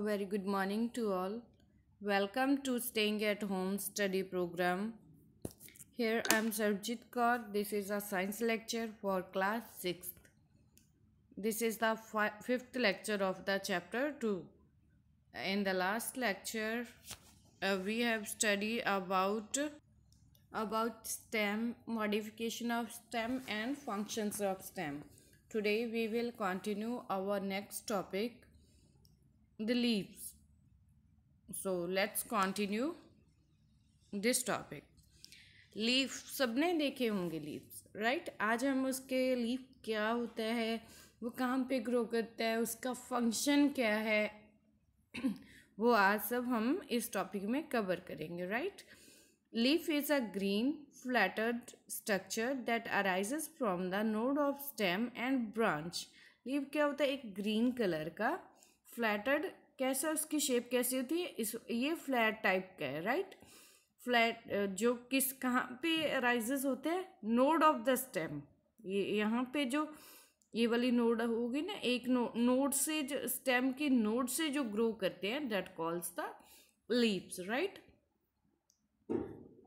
very good morning to all. Welcome to Staying at Home study program. Here I am Sarjit Kaur. This is a science lecture for class 6th. This is the fifth lecture of the chapter 2. In the last lecture, uh, we have studied about about stem, modification of stem and functions of stem. Today we will continue our next topic the leaves so let's continue this topic leaf सबने देखे होंगे leaves right आज हम उसके leaf क्या होता है वो कहाँ पे ग्रो करता है उसका फंक्शन क्या है वो आज सब हम इस टॉपिक में कवर करेंगे right leaf is a green flattened structure that arise from the node of stem and branch leaf क्या होता है एक ग्रीन कलर का फ्लैटेड कैसा उसकी शेप कैसी होती है इस ये फ्लैट टाइप का है राइट फ्लैट जो किस कहाँ पे राइजेस होते हैं नोड ऑफ द स्टेम ये यहाँ पे जो ये वाली नोड होगी ना एक नो, नोड से जो स्टेम के नोड से जो ग्रो करते हैं that calls the leaves right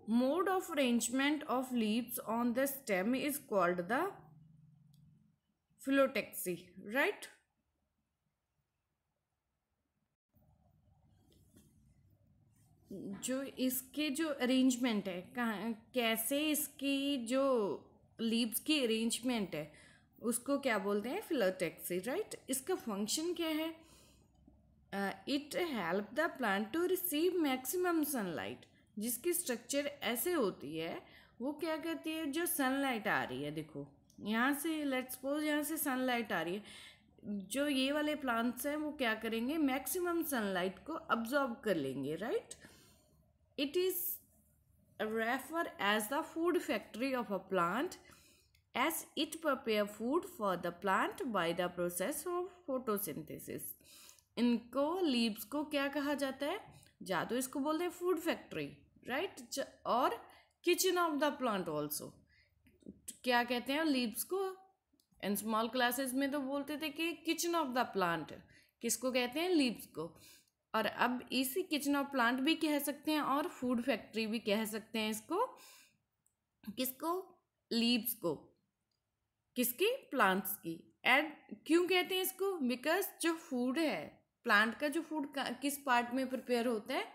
mode of arrangement of leaves on the stem is called the phyllotaxy right जो इसके जो अरेंजमेंट है कहाँ कैसे इसकी जो लीव्स की अरेंजमेंट है उसको क्या बोलते हैं फिलोटेक्सी राइट इसका फंक्शन क्या है it help the plant to receive maximum sunlight जिसकी स्ट्रक्चर ऐसे होती है वो क्या करती है जो सनलाइट आ रही है देखो यहाँ से लेट सपोज यहाँ से सनलाइट आ रही है जो ये वाले प्लांट्स हैं वो क्या करेंगे मैक्सिमम सनलाइट को अब्जॉर्ब कर लेंगे right right? it is referred as the food factory of a plant as it prepare food for the plant by the process of photosynthesis इनको लीव्स को क्या कहा जाता है या तो इसको बोलते हैं फूड फैक्ट्री राइट और kitchen of the plant also क्या कहते हैं लीव्स को इन स्मॉल क्लासेस में तो बोलते थे कि किचन ऑफ द प्लांट किसको कहते हैं लीव्स को और अब इसी किचन और प्लांट भी कह सकते हैं और फूड फैक्ट्री भी कह सकते हैं इसको किसको लीव्स को किसकी प्लांट्स की एड क्यों कहते हैं इसको बिकॉज जो फूड है प्लांट का जो फूड किस पार्ट में प्रिपेयर होता है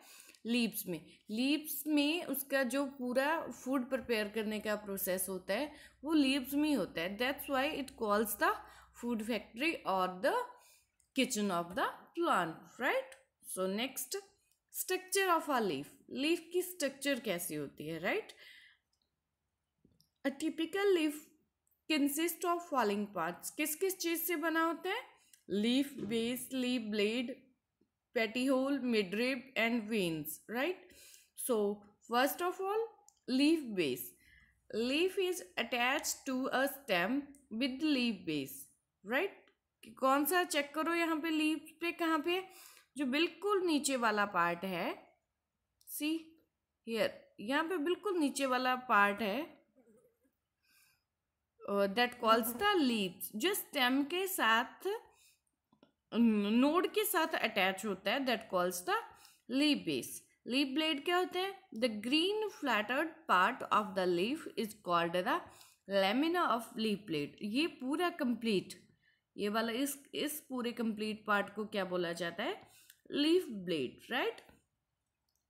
लीव्स में लीव्स में उसका जो पूरा फूड प्रिपेयर करने का प्रोसेस होता है वो लीव्स में होता है that's why it calls the food factory और the kitchen of the plant right so next structure of a leaf leaf की स्ट्रक्चर कैसी होती है right a typical leaf consist of following parts किस किस चीज़ से बना होता है लीफ बेस लीव ब्लेड पेटी petiole midrib and veins right so first of all leaf base leaf is attach to a stem with leaf base right कौन सा check करो यहाँ पे लीव पे कहाँ पे जो बिल्कुल नीचे वाला पार्ट है सी हियर यहाँ पे बिल्कुल नीचे वाला पार्ट है दैट कॉल्स द लीव्स जो स्टेम के साथ नोड के साथ अटैच होता है that calls the leaf base leaf blade क्या होते हैं the green flattened part of the leaf is called the lamina of leaf blade ये पूरा कंप्लीट ये वाला इस इस पूरे कंप्लीट पार्ट को क्या बोला जाता है leaf blade, right?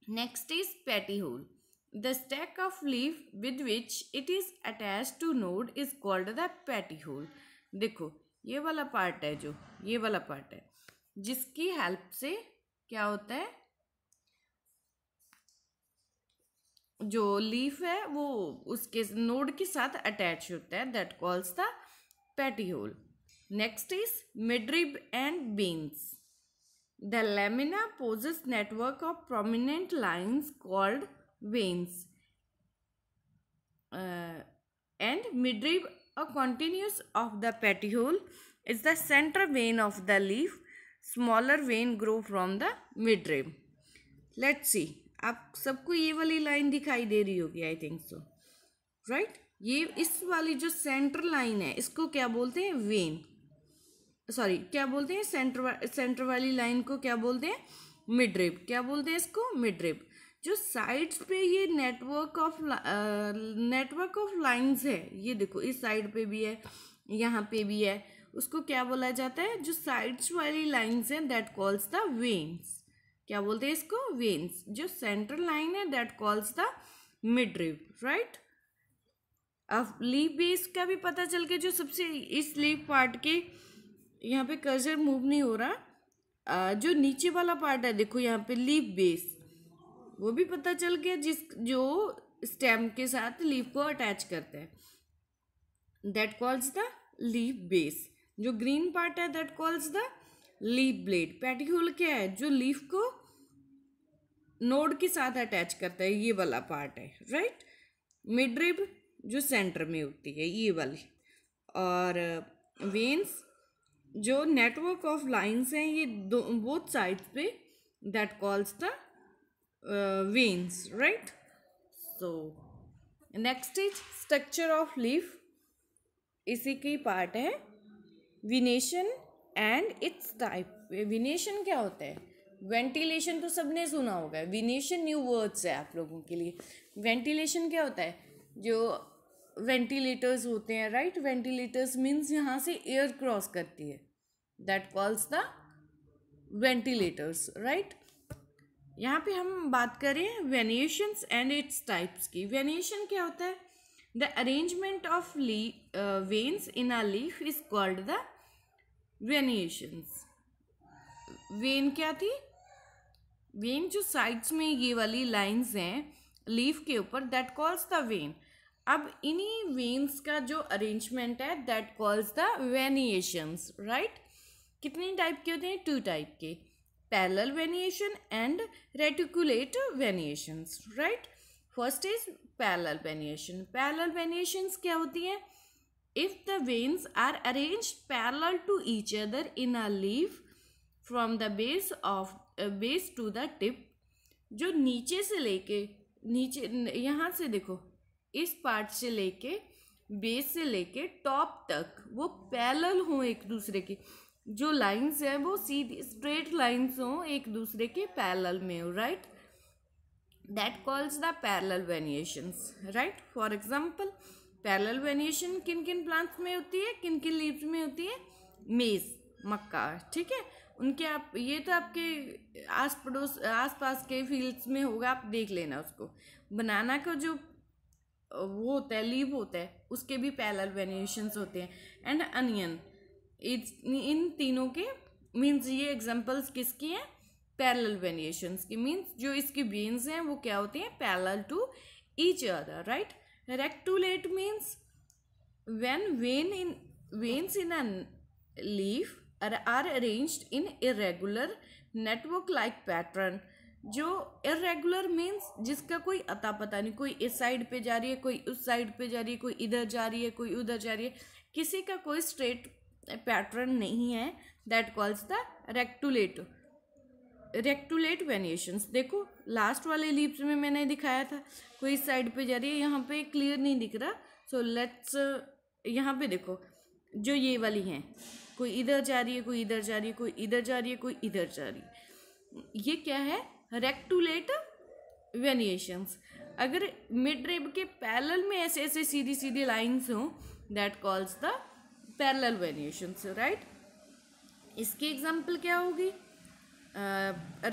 Next is petihole. The stack of leaf with which it is attached to node is called the petihole. देखो ये वाला पार्ट है जो ये वाला पार्ट है जिसकी हेल्प से क्या होता है जो लीफ है वो उसके नोड के साथ अटैच होता है that calls the whole next is midrib and veins The lamina poses network of prominent lines called veins. Uh, and midrib a continuous of the petiole is the center vein of the leaf. Smaller vein grow from the midrib. Let's see. आप सबको ये वाली line दिखाई दे रही होगी I think so right ये इस वाली जो सेंटर लाइन है इसको क्या बोलते हैं वेन सॉरी क्या बोलते हैं सेंटर सेंटर वाली लाइन को क्या बोलते हैं मिड क्या बोलते हैं इसको मिड जो साइड्स पे ये network of network of lines है ये देखो इस साइड पे भी है यहाँ पे भी है उसको क्या बोला जाता है जो साइड्स वाली लाइंस हैं दैट कॉल्स द वेन्स क्या बोलते हैं इसको वेन्स जो सेंट्रल लाइन है that calls the midrib right अब लीफ बेस का भी पता चल के जो सबसे इस लीफ पार्ट के यहाँ पे कर्जर मूव नहीं हो रहा जो नीचे वाला पार्ट है देखो यहाँ पे लीफ बेस वो भी पता चल गया जिस जो स्टेम के साथ लीफ को अटैच करता है that calls the leaf base जो ग्रीन पार्ट है that calls the leaf blade petiole क्या है जो लीफ को नोड के साथ अटैच करता है ये वाला पार्ट है राइट मिड रिब जो सेंटर में होती है ये वाली और वेन्स जो नेटवर्क ऑफ लाइन्स हैं ये दो बोथ साइड पे that calls the veins right so next is structure of leaf इसी की पार्ट है venation and its type venation क्या होता है वेंटिलेशन तो सबने सुना होगा विनेशन न्यू वर्ड्स है आप लोगों के लिए वेंटिलेशन क्या होता है जो वेंटिलेटर्स होते हैं राइट वेंटिलेटर्स मीन्स यहाँ से एयर क्रॉस करती है that calls the ventilators right यहाँ पे हम बात करें वेनिएशंस एंड इट्स टाइप्स की वेनिएशन क्या होता है द अरेंजमेंट ऑफ ली veins in a leaf is called the venations vein क्या थी वेन जो साइड्स में ये वाली लाइंस हैं लीफ के ऊपर दैट कॉल्स द वेन अब इन्हीं वेन्स का जो अरेंजमेंट है that calls the venations right कितने टाइप के होते हैं टू टाइप के parallel venation and reticulate venations right first is parallel venation parallel venations क्या होती हैं if the veins are arrange parallel to each other in a leaf from the base of base to the tip जो नीचे से लेके नीचे यहाँ से देखो इस पार्ट से लेके बेस से लेके टॉप तक वो पैरल हों एक दूसरे की जो लाइंस हैं वो सीधी स्ट्रेट लाइंस हों एक दूसरे के पैरल में हो right that calls the parallel venations right for example parallel venation किन किन प्लांट्स में होती है किन किन लीव्स में होती है मेज मक्का ठीक है उनके आप ये तो आपके आस पड़ोस आस पास के फील्ड्स में होगा आप देख लेना उसको बनाना का जो वो होता है लीव होता है उसके भी पैरल वेनिएशंस होते हैं एंड अनियन इन तीनों के मीन्स ये एग्जांपल्स किसकी हैं पैरेलल वेरिएशन की मीन्स जो इसकी बीन्स हैं वो क्या होती हैं parallel to each other right reticulate means when vein in veins in a leaf are are in irregular network like pattern जो इरेगुलर मीन्स जिसका कोई अता पता नहीं कोई इस साइड पे जा रही है कोई उस साइड पे जा रही है कोई इधर जा रही है कोई उधर जा रही है किसी का कोई स्ट्रेट पैटर्न नहीं है that calls the reticulate reticulate venations देखो लास्ट वाले लीप्स में मैंने दिखाया था कोई साइड पे जा रही है यहाँ पे क्लियर नहीं दिख रहा सो लेट्स यहाँ पे देखो जो ये वाली हैं कोई इधर जा रही है कोई इधर जा रही है कोई इधर जा रही है कोई इधर जा रही है ये क्या है रेक्टुलेट वेनिएशंस अगर मिड रेब के पैरल में ऐसे ऐसे सीधी सीधी लाइंस हों that calls the parallel variation से राइट इसकी एग्जांपल क्या होगी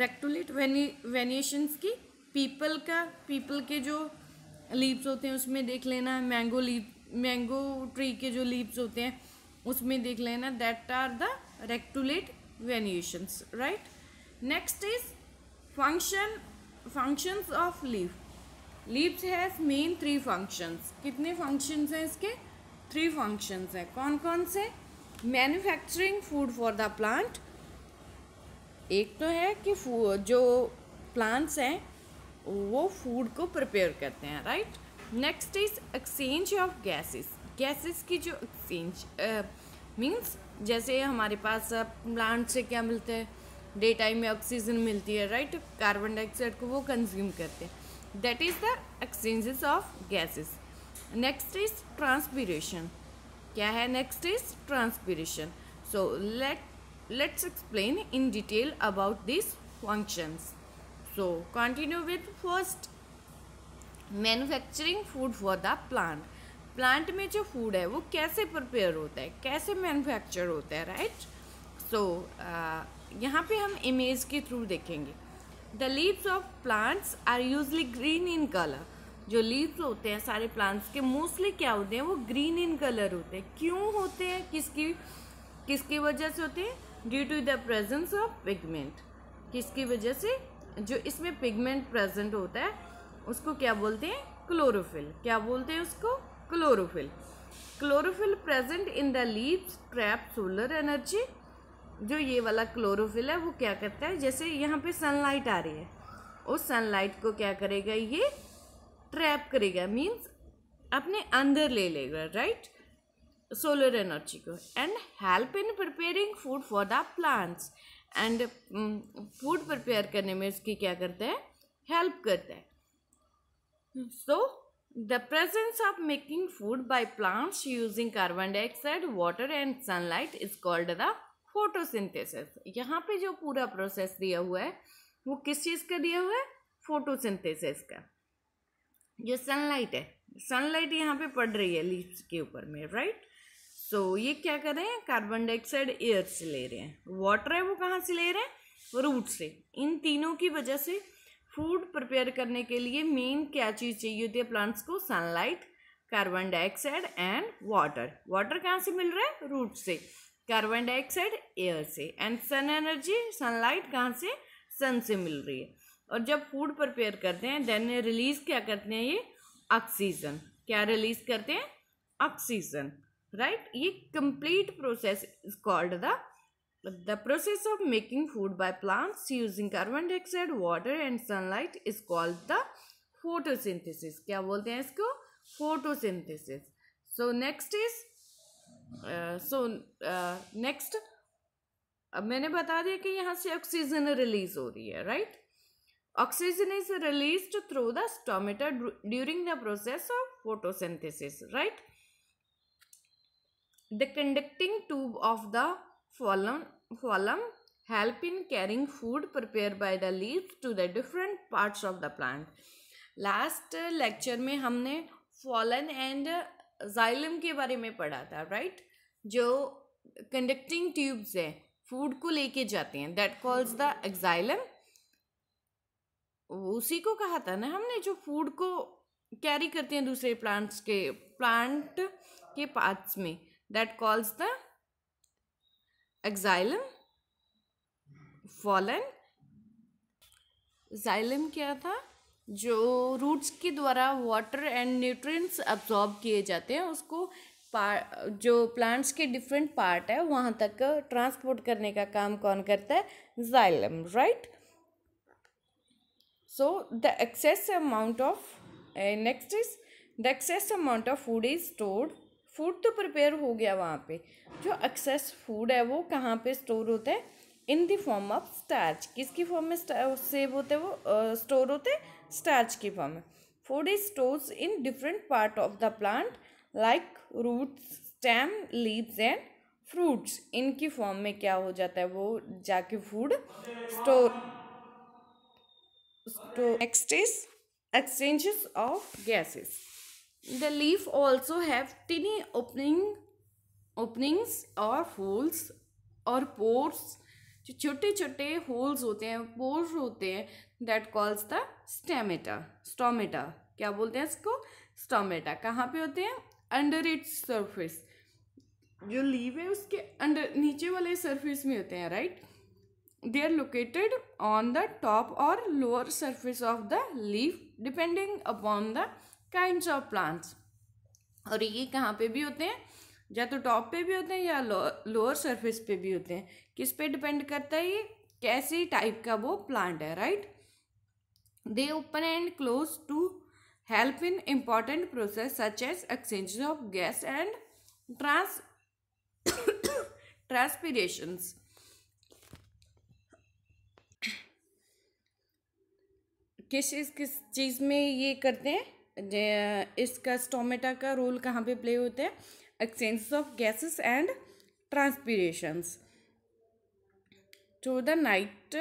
रेक्टोलेट वेनिएशंस की पीपल का पीपल के जो लीव्स होते हैं उसमें देख लेना मैंगो लीव मैंगो ट्री के जो लीव्स होते हैं उसमें देख लेना that are the reticulate venations right next is function functions of leaf leaves has main three functions कितने फंक्शंस हैं इसके थ्री फंक्शंस हैं कौन कौन से manufacturing food for the plant एक तो है कि जो प्लांट्स हैं वो फूड को प्रिपेयर करते हैं right next is exchange of gases gases की जो एक्सचेंज मींस जैसे हमारे पास प्लांट से क्या मिलते हैं डे टाइम में ऑक्सीजन मिलती है राइट कार्बन डाइऑक्साइड को वो कंज्यूम करते हैं that is the exchanges of gases next is transpiration क्या है next is transpiration so let let's explain in detail about this functions so continue with first manufacturing food for the plant plant में जो food है वो कैसे prepare होता है कैसे मैन्युफैक्चर होता है राइट सो uh, यहाँ पे हम इमेज के थ्रू देखेंगे the leaves of plants are usually green in colour जो लीव्स होते हैं सारे प्लांट्स के मोस्टली क्या होते हैं वो ग्रीन इन कलर होते हैं क्यों होते हैं किसकी किसकी वजह से होते हैं due to the presence of pigment किसकी वजह से जो इसमें पिगमेंट प्रेजेंट होता है उसको क्या बोलते हैं क्लोरोफिल क्या बोलते हैं उसको chlorophyll chlorophyll present in the leaves trap solar energy जो ये वाला क्लोरोफिल है वो क्या करता है जैसे यहाँ पे सनलाइट आ रही है उस सनलाइट को क्या करेगा ये ट्रैप करेगा मीन्स अपने अंदर ले लेगा राइट सोलर एनर्जी को and help in preparing food for the plants and food prepare करने में इसकी क्या करते हैं हेल्प करते हैं so the presence of making food by plants using carbon dioxide water and sunlight is called the photosynthesis यहाँ पे जो पूरा प्रोसेस दिया हुआ है वो किस चीज़ का दिया हुआ है फोटोसिंथेसिस का जो सनलाइट है सनलाइट यहाँ पे पड़ रही है लीव्स के ऊपर में राइट सो so, ये क्या कर रहे हैं कार्बन डाइऑक्साइड एयर से ले रहे हैं वाटर है वो कहाँ से ले रहे हैं रूट से इन तीनों की वजह से फूड प्रिपेयर करने के लिए मेन क्या चीज़ चाहिए होती है प्लांट्स को sunlight carbon dioxide and water water कहाँ से मिल रहा है रूट से कार्बन डाइऑक्साइड एयर से एंड सन एनर्जी सनलाइट कहाँ से सन से मिल रही है और जब फूड प्रिपेयर करते हैं देन रिलीज क्या करते हैं ये ऑक्सीजन क्या रिलीज करते हैं ऑक्सीजन राइट ये complete process is called the the process of making food by plants using carbon dioxide water and sunlight is called the photosynthesis क्या बोलते हैं इसको photosynthesis so next is so next मैंने बता दिया कि यहाँ से ऑक्सीजन रिलीज हो रही है right oxygen is released through the stomater during the process of photosynthesis right the conducting tube of the phloem phloem help in carrying food prepared by the leaves to the different parts of the plant last lecture में हमने fallen and xylem के बारे में पढ़ा था right right? जो conducting tubes हैं food को लेके जाते हैं दैट कॉल्स द एक्साइलम उसी को कहा था ना हमने जो फूड को कैरी करते हैं दूसरे प्लांट्स के प्लांट के पार्ट्स में that calls the xylem phloem xylem क्या था जो रूट्स के द्वारा वाटर एंड न्यूट्रिएंट्स अब्जॉर्ब किए जाते हैं उसको जो प्लांट्स के डिफरेंट पार्ट है वहाँ तक ट्रांसपोर्ट करने का काम कौन करता है xylem right right? So the excess amount of next is the excess amount of food is stored food तो प्रिपेयर हो गया वहाँ पे जो एक्सेस फूड है वो कहाँ पे स्टोर होता है in the form of starch किसकी फॉर्म में सेव होते हैं वो स्टोर होते हैं स्टार्च की फॉर्म में food is store in different part of the plant like roots stem leaves and fruits इनकी फॉर्म में क्या हो जाता है वो जाके food store to next is exchanges of gases the leaf also have tiny opening openings or holes और pores जो छोटे छोटे होल्स होते हैं पोर्स होते हैं that calls the stomata stomata क्या बोलते हैं इसको स्टोमेटा कहाँ पे होते हैं अंडर इट्स सरफेस जो लीव है उसके अंडर नीचे वाले सरफेस में होते हैं right right? They are located on the top और lower surface of the leaf depending upon the kind of plants और ये कहाँ पे भी होते हैं या तो टॉप पे भी होते हैं या लोअर सर्फिस पे भी होते हैं किस पे डिपेंड करता है ये कैसी टाइप का वो प्लांट है right they open and close to help in important process such as exchange of gas and trans transpirations किस इस किस चीज़ में ये करते हैं इसका स्टोमेटा का रोल कहाँ पे प्ले होता है exchange of gases and transpirations to the night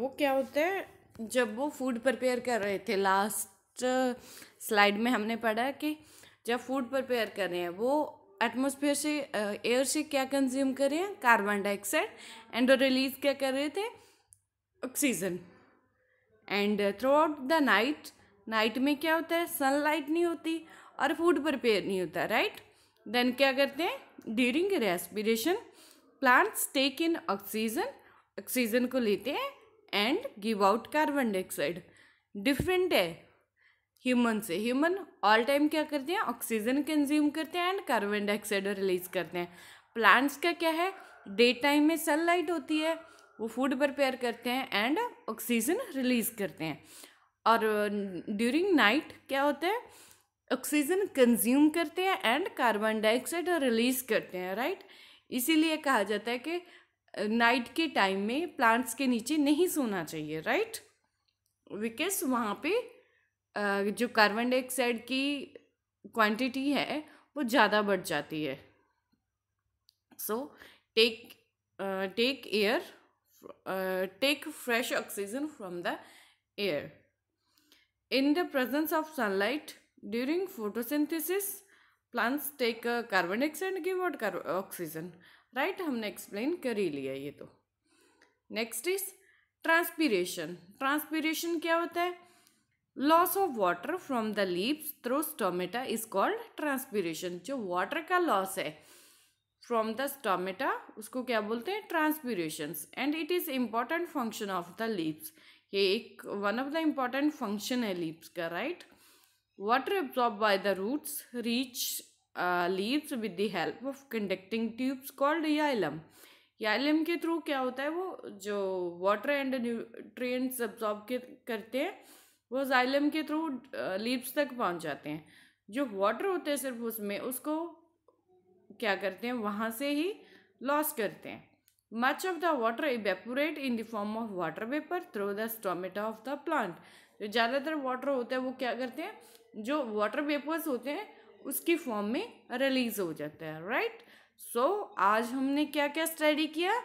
वो क्या होता है जब वो फूड प्रिपेयर कर रहे थे लास्ट स्लाइड में हमने पढ़ा कि जब फूड प्रिपेयर कर रहे हैं वो एटमोसफेयर से एयर से क्या कंज्यूम कर रहे हैं कार्बन डाइऑक्साइड एंड रिलीज क्या कर रहे थे oxygen and throughout the night night में क्या होता है सनलाइट नहीं होती और फूड प्रिपेयर नहीं होता राइट देन क्या करते हैं during respiration plants take in oxygen oxygen को लेते हैं and give out carbon dioxide different है ह्यूमन से ह्यूमन ऑल टाइम क्या करते हैं ऑक्सीजन कंज्यूम करते हैं एंड कार्बन डाइऑक्साइड रिलीज करते हैं प्लांट्स का क्या है डे टाइम में सनलाइट होती है वो फूड प्रिपेयर करते हैं एंड ऑक्सीजन रिलीज करते हैं और ड्यूरिंग uh, नाइट क्या होता है ऑक्सीजन कंज्यूम करते हैं एंड कार्बन डाइऑक्साइड रिलीज करते हैं राइट इसीलिए कहा जाता है कि नाइट uh, के टाइम में प्लांट्स के नीचे नहीं सोना चाहिए राइट बिकॉज वहाँ पे uh, जो कार्बन डाइऑक्साइड की क्वांटिटी है वो ज़्यादा बढ़ जाती है so take take air take fresh oxygen from the air in the presence of sunlight during photosynthesis plants take carbon dioxide give out oxygen right हमने एक्सप्लेन कर ही लिया ये तो नेक्स्ट इज ट्रांसपीरेशन ट्रांसपीरेशन क्या होता है loss of water from the leaves through stomata is called transpiration जो वाटर का लॉस है फ्रॉम द स्टोमेटा उसको क्या बोलते हैं transpirations and it is important function of the leaves ये एक one of the important function है लीप्स का right water absorb by the roots reach leaves with the help of conducting tubes called xylem xylem के through क्या होता है वो जो वाटर एंड न्यूट्रिएंट्स एब्जॉर्ब करते हैं वो जाइलम के थ्रू लीव्स तक पहुंच जाते हैं जो वाटर होते हैं सिर्फ उसमें उसको क्या करते हैं वहाँ से ही लॉस करते हैं much of the water evaporate in the form of water vapour through the stomata of the plant जो ज़्यादातर वाटर होता है वो क्या करते हैं जो वाटर वेपर्स होते हैं उसकी फॉर्म में रिलीज हो जाता है राइट सो so, आज हमने क्या क्या स्टडी किया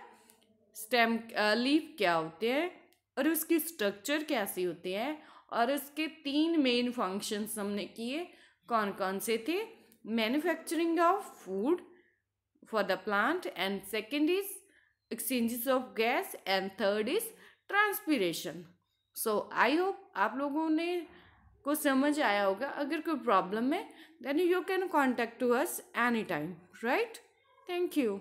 स्टेम लीफ क्या होते हैं और उसकी स्ट्रक्चर कैसी होती है और उसके तीन मेन फंक्शंस हमने किए कौन कौन से थे manufacturing of food for the plant and second is exchanges of gas and third is transpiration so i hope aap logon ne ko samajh aaya hoga agar koi problem hai then you can contact to us anytime right thank you